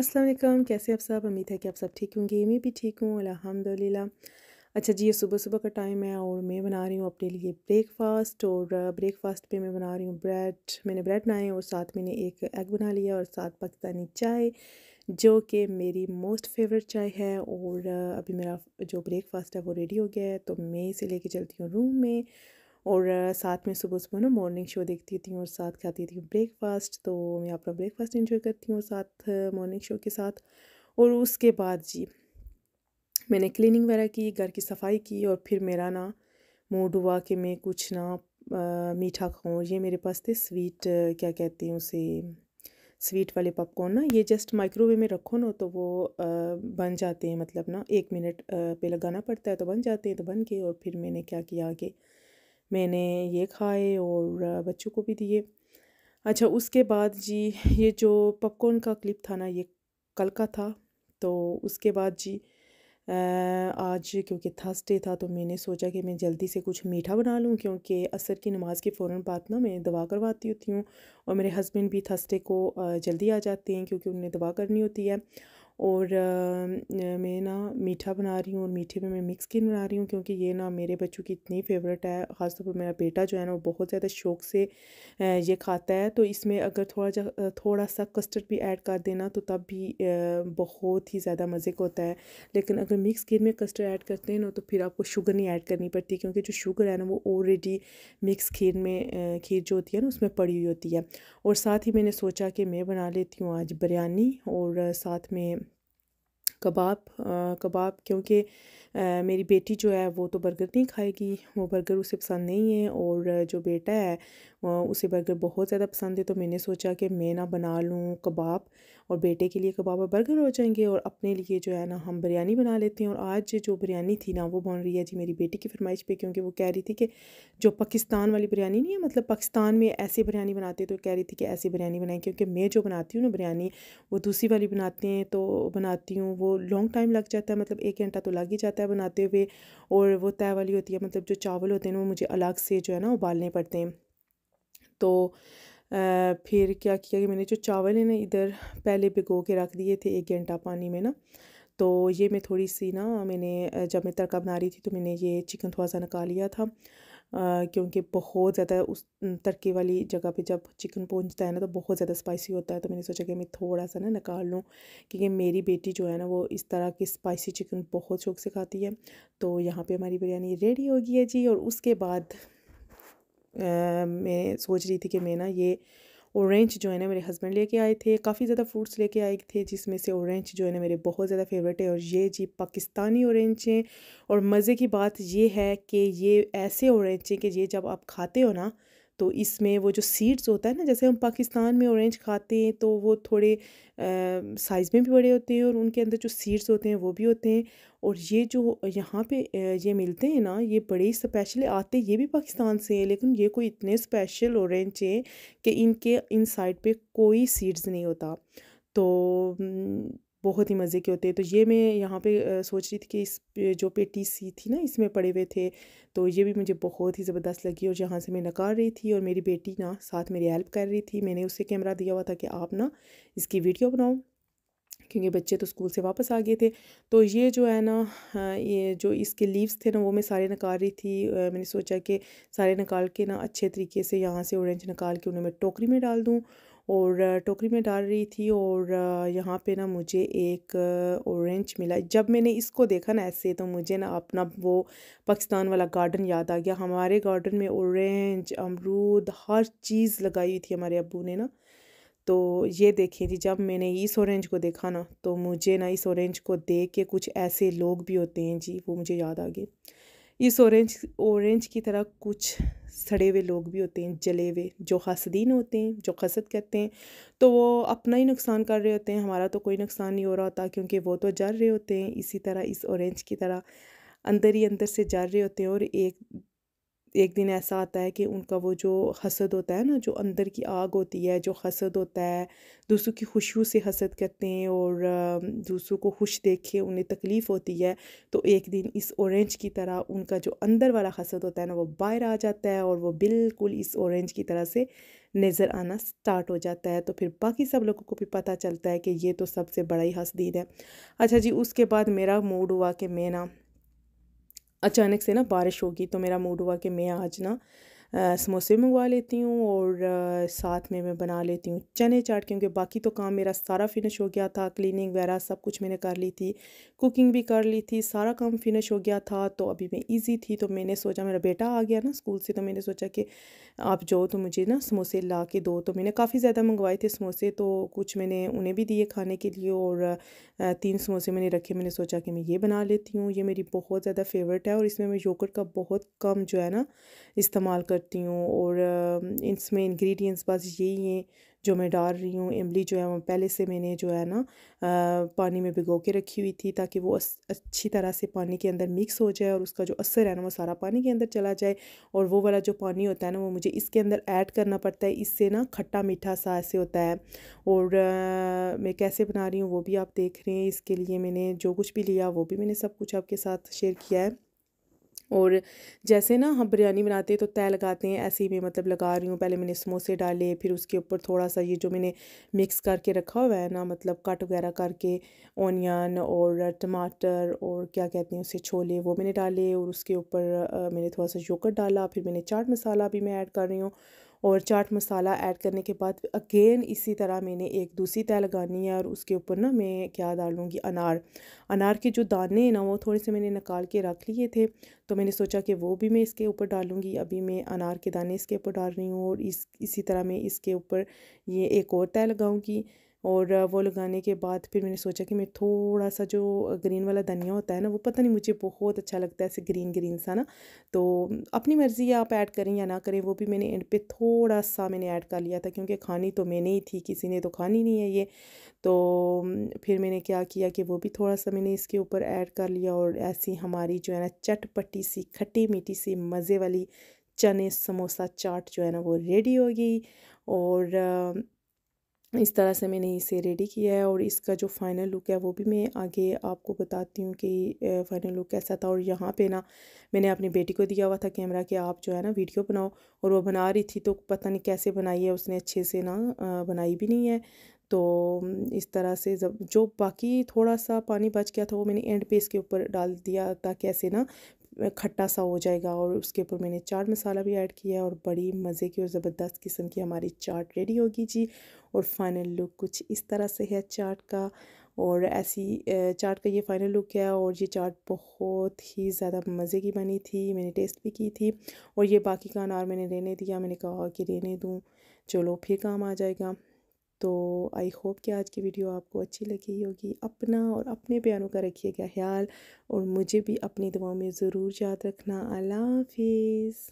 अस्सलाम वालेकुम कैसे आप सब उम्मीद है कि आप सब ठीक होंगे मैं भी ठीक हूँ अल्हम्दुलिल्लाह अच्छा जी ये सुबह सुबह का टाइम है और मैं बना रही हूँ अपने लिए ब्रेकफास्ट और ब्रेकफास्ट पे मैं बना रही हूँ ब्रेड मैंने ब्रेड बनाए और साथ मैंने एक एग बना लिया और साथ पाकिस्तानी चाय जो कि मेरी मोस्ट फेवरेट चाय है और अभी मेरा जो ब्रेकफास्ट है वो रेडी हो गया है तो मैं इसे लेके चलती हूँ रूम में और साथ में सुबह सुबह ना मॉर्निंग शो देखती थी और साथ खाती थी ब्रेकफास्ट तो मैं अपना ब्रेकफास्ट इन्जॉय करती हूँ और साथ मॉर्निंग शो के साथ और उसके बाद जी मैंने क्लीनिंग वगैरह की घर की सफाई की और फिर मेरा ना मूड हुआ कि मैं कुछ ना आ, मीठा खाऊँ ये मेरे पास थे स्वीट क्या कहते हैं उसे स्वीट वाले पॉपकॉर्न ना ये जस्ट माइक्रोवेव में रखो ना तो वो आ, बन जाते हैं मतलब ना एक मिनट पे लगाना पड़ता है तो बन जाते हैं तो बन के और फिर मैंने क्या किया कि मैंने ये खाए और बच्चों को भी दिए अच्छा उसके बाद जी ये जो पॉपकॉर्न का क्लिप था ना ये कल का था तो उसके बाद जी आज क्योंकि थर्सडे था तो मैंने सोचा कि मैं जल्दी से कुछ मीठा बना लूँ क्योंकि असर की नमाज़ के फ़ौर बाद ना मैं दवा करवाती होती हूँ और मेरे हस्बैंड भी थर्सडे को जल्दी आ जाते हैं क्योंकि उन्हें दवा करनी होती है और मैं ना मीठा बना रही हूँ और मीठे में मैं मिक्स खीर बना रही हूँ क्योंकि ये ना मेरे बच्चों की इतनी फेवरेट है ख़ासतौर पर मेरा बेटा जो है ना वो बहुत ज़्यादा शौक से ये खाता है तो इसमें अगर थोड़ा जा थोड़ा सा कस्टर्ड भी ऐड कर देना तो तब भी बहुत ही ज़्यादा मज़े का होता है लेकिन अगर मिक्स खीर में कस्टर्ड ऐड करते हैं ना तो फिर आपको शुगर नहीं ऐड करनी पड़ती क्योंकि जो शुगर है ना वो ऑलरेडी मिक्स खीर में खीर जो होती है ना उसमें पड़ी हुई होती है और साथ ही मैंने सोचा कि मैं बना लेती हूँ आज बिरयानी और साथ में कबाब कबाब क्योंकि मेरी बेटी जो है वो तो बर्गर नहीं खाएगी वो बर्गर उसे पसंद नहीं है और जो बेटा है उसे बर्गर बहुत ज़्यादा पसंद है तो मैंने सोचा कि मैं ना बना लूँ कबाब और बेटे के लिए कबाब और बर्गर हो जाएंगे और अपने लिए जो है ना हम बिरयानी बना लेते हैं और आज जो बिरयानी थी ना वो बन रही है जी मेरी बेटी की फरमाइश पे क्योंकि वो कह रही थी कि जो पाकिस्तान वाली बिरयानी नहीं है मतलब पाकिस्तान में ऐसी बिरयानी बनाते तो कह रही थी कि ऐसी बिरयानी बनाएँ क्योंकि मैं जो बनाती हूँ ना बिरयानी वो दूसरी वाली बनाते हैं तो बनाती हूँ वो लॉन्ग टाइम लग जाता है मतलब एक घंटा तो लग ही जाता है बनाते हुए और वो तय वाली होती है मतलब जो चावल होते हैं ना वो मुझे अलग से जो है ना उबालने पड़ते हैं तो आ, फिर क्या किया कि मैंने जो चावल है ना इधर पहले भिगो के रख दिए थे एक घंटा पानी में ना तो ये मैं थोड़ी सी ना मैंने जब मैं तड़का बना रही थी तो मैंने ये चिकन थोड़ा सा निकाल लिया था क्योंकि बहुत ज़्यादा उस तड़के वाली जगह पे जब चिकन पहुंचता है ना तो बहुत ज़्यादा स्पाइसी होता है तो मैंने सोचा कि मैं थोड़ा सा ना निकाल लूँ क्योंकि मेरी बेटी जो है ना वो इस तरह की स्पाइसी चिकन बहुत शौक से खाती है तो यहाँ पे हमारी बिरयानी रेडी हो गई है जी और उसके बाद मैं सोच रही थी कि मैं ना ये औरेंज जो है ना मेरे हस्बैंड लेके आए थे काफ़ी ज़्यादा फ्रूट्स लेके आए थे जिसमें से औरेंज जो है ना मेरे बहुत ज़्यादा फेवरेट है और ये जी पाकिस्तानी औरेंज हैं और मज़े की बात ये है कि ये ऐसे औरेंज हैं कि ये जब आप खाते हो ना तो इसमें वो जो सीड्स होता है ना जैसे हम पाकिस्तान में ऑरेंज खाते हैं तो वो थोड़े साइज़ में भी बड़े होते हैं और उनके अंदर जो सीड्स होते हैं वो भी होते हैं और ये जो यहाँ पे ये मिलते हैं ना ये बड़े स्पेशल आते ये भी पाकिस्तान से हैं लेकिन ये कोई इतने स्पेशल ऑरेंज हैं कि इनके इन साइड पर कोई सीड्स नहीं होता तो बहुत ही मज़े के होते हैं तो ये मैं यहाँ पे सोच रही थी कि इस जो पेटी सी थी ना इसमें पड़े हुए थे तो ये भी मुझे बहुत ही ज़बरदस्त लगी और जहाँ से मैं नकार रही थी और मेरी बेटी ना साथ मेरी हेल्प कर रही थी मैंने उसे कैमरा दिया हुआ था कि आप ना इसकी वीडियो बनाओ क्योंकि बच्चे तो स्कूल से वापस आ गए थे तो ये जो है ना हाँ, ये जो इसके लीव्स थे ना वो मैं सारे निकाल रही थी मैंने सोचा कि सारे निकाल के ना अच्छे तरीके से यहाँ से ऑरेंज निकाल के उन्हें मैं टोकरी में डाल दूँ और टोकरी में डाल रही थी और यहाँ पे ना मुझे एक ऑरेंज मिला जब मैंने इसको देखा ना ऐसे तो मुझे ना अपना वो पाकिस्तान वाला गार्डन याद आ गया हमारे गार्डन में ऑरेंज अमरूद हर चीज़ लगाई हुई थी हमारे अबू ने ना तो ये देखिए जी जब मैंने इस ऑरेंज को देखा ना तो मुझे ना इस ऑरेंज को देख के कुछ ऐसे लोग भी होते हैं जी वो मुझे याद आ गए इस ऑरेंज ऑरेंज की तरह कुछ सड़े हुए लोग भी होते हैं जले हुए जो हसदीन होते हैं जो कसद करते हैं तो वो अपना ही नुकसान कर रहे होते हैं हमारा तो कोई नुकसान नहीं हो रहा होता क्योंकि वो तो जल रहे होते हैं इसी तरह इस ऑरेंज की तरह अंदर ही अंदर से जल रहे होते हैं और एक एक दिन ऐसा आता है कि उनका वो जो हसद होता है ना जो अंदर की आग होती है जो हसद होता है दूसरों की खुशियों से हसद करते हैं और दूसरों को खुश देख के उन्हें तकलीफ़ होती है तो एक दिन इस ऑरेंज की तरह उनका जो अंदर वाला हसद होता है ना वो बाहर आ जाता है और वो बिल्कुल इस ऑरेंज की तरह से नज़र आना स्टार्ट हो जाता है तो फिर बाकी सब लोगों को भी पता चलता है कि ये तो सबसे बड़ा ही हसदीद है अच्छा जी उसके बाद मेरा मूड हुआ कि मैं ना अचानक से ना बारिश होगी तो मेरा मूड हुआ कि मैं आज ना समोसे मंगवा लेती हूँ और आ, साथ में मैं बना लेती हूँ चने चाट क्योंकि बाकी तो काम मेरा सारा फिनिश हो गया था क्लीनिंग वगैरह सब कुछ मैंने कर ली थी कुकिंग भी कर ली थी सारा काम फिनिश हो गया था तो अभी मैं ईजी थी तो मैंने सोचा मेरा बेटा आ गया ना स्कूल से तो मैंने सोचा कि आप जो तो मुझे ना समोसे ला के दो तो मैंने काफ़ी ज़्यादा मंगवाए थे समोसे तो कुछ मैंने उन्हें भी दिए खाने के लिए और तीन समोसे मैंने रखे मैंने सोचा कि मैं ये बना लेती हूँ ये मेरी बहुत ज़्यादा फेवरेट है और इसमें मैं योगर्ट का बहुत कम जो है ना इस्तेमाल कर करती हूँ और इसमें इंग्रेडिएंट्स बस यही हैं जो मैं डाल रही हूँ इमली जो है वो पहले से मैंने जो है ना पानी में भिगो के रखी हुई थी ताकि वो अच्छी तरह से पानी के अंदर मिक्स हो जाए और उसका जो असर है ना वो सारा पानी के अंदर चला जाए और वो वाला जो पानी होता है ना वो मुझे इसके अंदर ऐड करना पड़ता है इससे ना खट्टा मीठा सा ऐसे होता है और आ, मैं कैसे बना रही हूँ वो भी आप देख रहे हैं इसके लिए मैंने जो कुछ भी लिया वो भी मैंने सब कुछ आपके साथ शेयर किया है और जैसे ना हम बिरयानी बनाते हैं तो तय लगाते हैं ऐसे ही मैं मतलब लगा रही हूँ पहले मैंने समोसे डाले फिर उसके ऊपर थोड़ा सा ये जो मैंने मिक्स करके रखा हुआ है ना मतलब कट वगैरह करके ऑनियन और टमाटर और क्या कहते हैं उसे छोले वो मैंने डाले और उसके ऊपर मैंने थोड़ा सा जोकर डाला फिर मैंने चाट मसाला भी मैं ऐड कर रही हूँ और चाट मसाला ऐड करने के बाद अगेन इसी तरह मैंने एक दूसरी तय लगानी है और उसके ऊपर ना मैं क्या डालूँगी अनार अनार के जो दाने हैं ना वो थोड़े से मैंने निकाल के रख लिए थे तो मैंने सोचा कि वो भी मैं इसके ऊपर डालूँगी अभी मैं अनार के दाने इसके ऊपर डाल रही हूँ और इस इसी तरह मैं इसके ऊपर ये एक और तय लगाऊँगी और वो लगाने के बाद फिर मैंने सोचा कि मैं थोड़ा सा जो ग्रीन वाला धनिया होता है ना वो पता नहीं मुझे बहुत अच्छा लगता है ऐसे ग्रीन ग्रीन सा ना तो अपनी मर्ज़ी है आप ऐड करें या ना करें वो भी मैंने एंड पे थोड़ा सा मैंने ऐड कर लिया था क्योंकि खानी तो मैंने ही थी किसी ने तो खानी नहीं है ये तो फिर मैंने क्या किया कि वो भी थोड़ा सा मैंने इसके ऊपर ऐड कर लिया और ऐसी हमारी जो है ना चटपटी सी खट्टी मीठी सी मज़े वाली चने समोसा चाट जो है ना वो रेडी हो गई और इस तरह से मैंने इसे रेडी किया है और इसका जो फाइनल लुक है वो भी मैं आगे आपको बताती हूँ कि फ़ाइनल लुक कैसा था और यहाँ पे ना मैंने अपनी बेटी को दिया हुआ था कैमरा कि आप जो है ना वीडियो बनाओ और वो बना रही थी तो पता नहीं कैसे बनाई है उसने अच्छे से ना बनाई भी नहीं है तो इस तरह से जब जो बाकी थोड़ा सा पानी बच गया था वो मैंने एंड पे इसके ऊपर डाल दिया ताकि ऐसे ना खट्टा सा हो जाएगा और उसके ऊपर मैंने चाट मसाला भी ऐड किया है और बड़ी मज़े की और ज़बरदस्त किस्म की हमारी चाट रेडी होगी जी और फाइनल लुक कुछ इस तरह से है चाट का और ऐसी चाट का ये फ़ाइनल लुक है और ये चाट बहुत ही ज़्यादा मज़े की बनी थी मैंने टेस्ट भी की थी और ये बाकी का अनार मैंने रहने दिया मैंने कहा कि रहने दूँ चलो फिर काम आ जाएगा तो आई होप कि आज की वीडियो आपको अच्छी लगी होगी अपना और अपने प्यारों का रखिएगा ख्याल और मुझे भी अपनी दुआओं में ज़रूर याद रखना अल्लाह हाफिज़